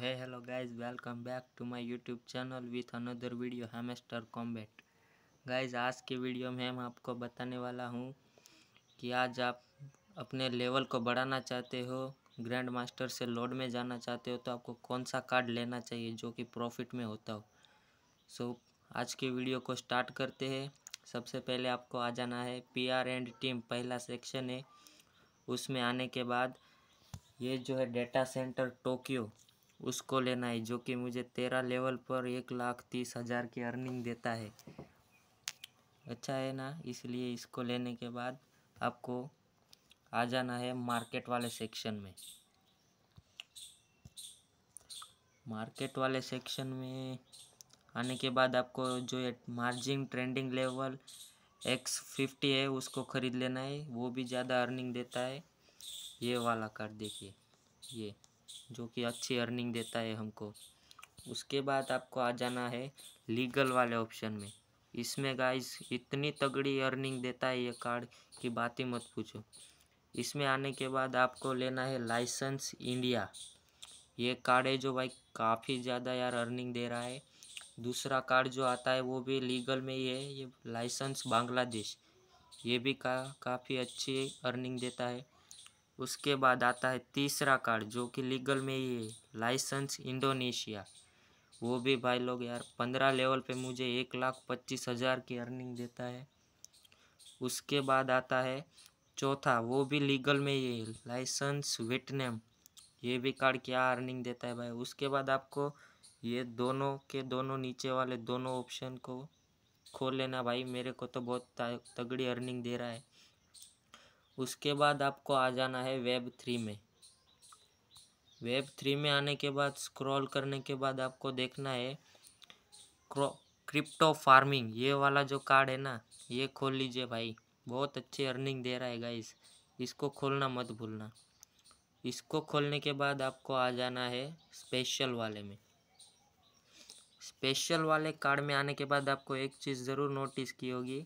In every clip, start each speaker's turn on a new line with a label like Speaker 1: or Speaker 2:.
Speaker 1: है hello guys welcome back to my YouTube channel with another video Hamster Kombat guys आज की video में मैं आपको बताने वाला हूँ कि आज आप अपने लेवल को बढ़ाना चाहते हो ग्रैंड मास्टर से लोड में जाना चाहते हो तो आपको कौन सा कार्ड लेना चाहिए जो कि प्रॉफिट में होता हो सो so, आज के वीडियो को स्टार्ट करते हैं सबसे पहले आपको आ जाना है पी आर एंड टीम पहला सेक्शन है उसमें आने के बाद ये जो है डेटा सेंटर टोक्यो उसको लेना है जो कि मुझे तेरह लेवल पर एक लाख तीस हज़ार की अर्निंग देता है अच्छा है ना इसलिए इसको लेने के बाद आपको आ जाना है मार्केट वाले सेक्शन में मार्केट वाले सेक्शन में आने के बाद आपको जो ये margin trending level x fifty है उसको ख़रीद लेना है वो भी ज़्यादा अर्निंग देता है ये वाला कार्ड देखिए ये जो कि अच्छी अर्निंग देता है हमको उसके बाद आपको आ जाना है लीगल वाले ऑप्शन में इसमें गाइस इतनी तगड़ी अर्निंग देता है ये कार्ड की बात ही मत पूछो इसमें आने के बाद आपको लेना है लाइसेंस इंडिया ये कार्ड है जो भाई काफ़ी ज़्यादा यार अर्निंग दे रहा है दूसरा कार्ड जो आता है वो भी लीगल में ही है ये लाइसेंस बांग्लादेश ये भी का काफ़ी अच्छी अर्निंग देता है उसके बाद आता है तीसरा कार्ड जो कि लीगल में ही है लाइसेंस इंडोनेशिया वो भी भाई लोग यार पंद्रह लेवल पे मुझे एक लाख पच्चीस हज़ार की अर्निंग देता है उसके बाद आता है चौथा वो भी लीगल में ही है लाइसेंस वेटनेम ये भी कार्ड क्या अर्निंग देता है भाई उसके बाद आपको ये दोनों के दोनों नीचे वाले दोनों ऑप्शन को खोल लेना भाई मेरे को तो बहुत तगड़ी अर्निंग दे रहा है उसके बाद आपको आ जाना है वेब थ्री में वेब थ्री में आने के बाद स्क्रॉल करने के बाद आपको देखना है क्रिप्टो फार्मिंग ये वाला जो कार्ड है ना ये खोल लीजिए भाई बहुत अच्छी अर्निंग दे रहा है गाइस इसको खोलना मत भूलना इसको खोलने के बाद आपको आ जाना है स्पेशल वाले में स्पेशल वाले कार्ड में आने के बाद आपको एक चीज़ ज़रूर नोटिस की होगी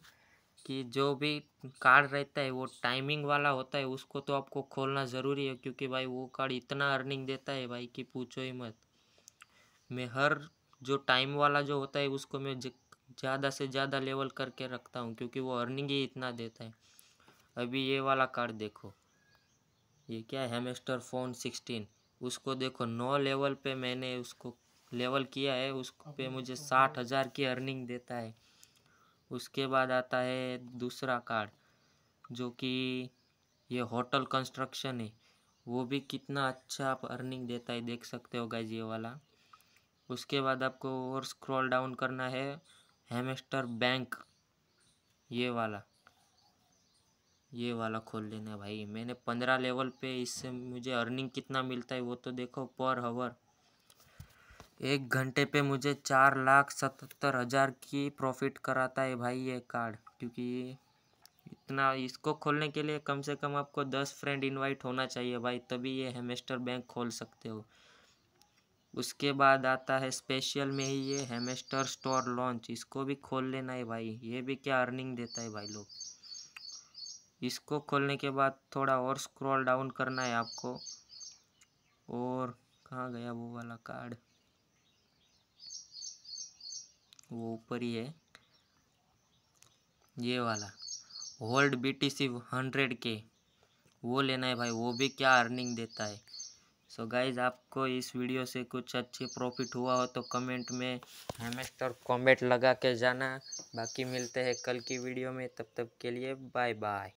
Speaker 1: कि जो भी कार्ड रहता है वो टाइमिंग वाला होता है उसको तो आपको खोलना ज़रूरी है क्योंकि भाई वो कार्ड इतना अर्निंग देता है भाई कि पूछो ही मत मैं हर जो टाइम वाला जो होता है उसको मैं ज़्यादा से ज़्यादा लेवल करके रखता हूँ क्योंकि वो अर्निंग ही इतना देता है अभी ये वाला कार्ड देखो ये क्या है हेमेस्टर फोन सिक्सटीन उसको देखो नौ लेवल पे मैंने उसको लेवल किया है उसको पे मुझे तो साठ हज़ार की अर्निंग देता है उसके बाद आता है दूसरा कार्ड जो कि ये होटल कंस्ट्रक्शन है वो भी कितना अच्छा आप अर्निंग देता है देख सकते हो गाइज ये वाला उसके बाद आपको और स्क्रॉल डाउन करना है हेमेस्टर बैंक ये वाला ये वाला खोल लेना भाई मैंने पंद्रह लेवल पे इससे मुझे अर्निंग कितना मिलता है वो तो देखो पर हवर एक घंटे पे मुझे चार लाख सतहत्तर हज़ार की प्रॉफिट कराता है भाई ये कार्ड क्योंकि इतना इसको खोलने के लिए कम से कम आपको दस फ्रेंड इनवाइट होना चाहिए भाई तभी ये हेमेस्टर बैंक खोल सकते हो उसके बाद आता है स्पेशल में ही ये हेमेस्टर स्टोर लॉन्च इसको भी खोल लेना है भाई ये भी क्या अर्निंग देता है भाई लोग इसको खोलने के बाद थोड़ा और स्क्रॉल डाउन करना है आपको और कहाँ गया वो वाला कार्ड वो ऊपर ही है ये वाला hold B T C hundred के वो लेना है भाई वो भी क्या अर्निंग देता है सो so गाइज आपको इस वीडियो से कुछ अच्छी प्रॉफिट हुआ हो तो कमेंट में हेमेस्टर कमेंट लगा के जाना बाकी मिलते हैं कल की वीडियो में तब तक के लिए बाय बाय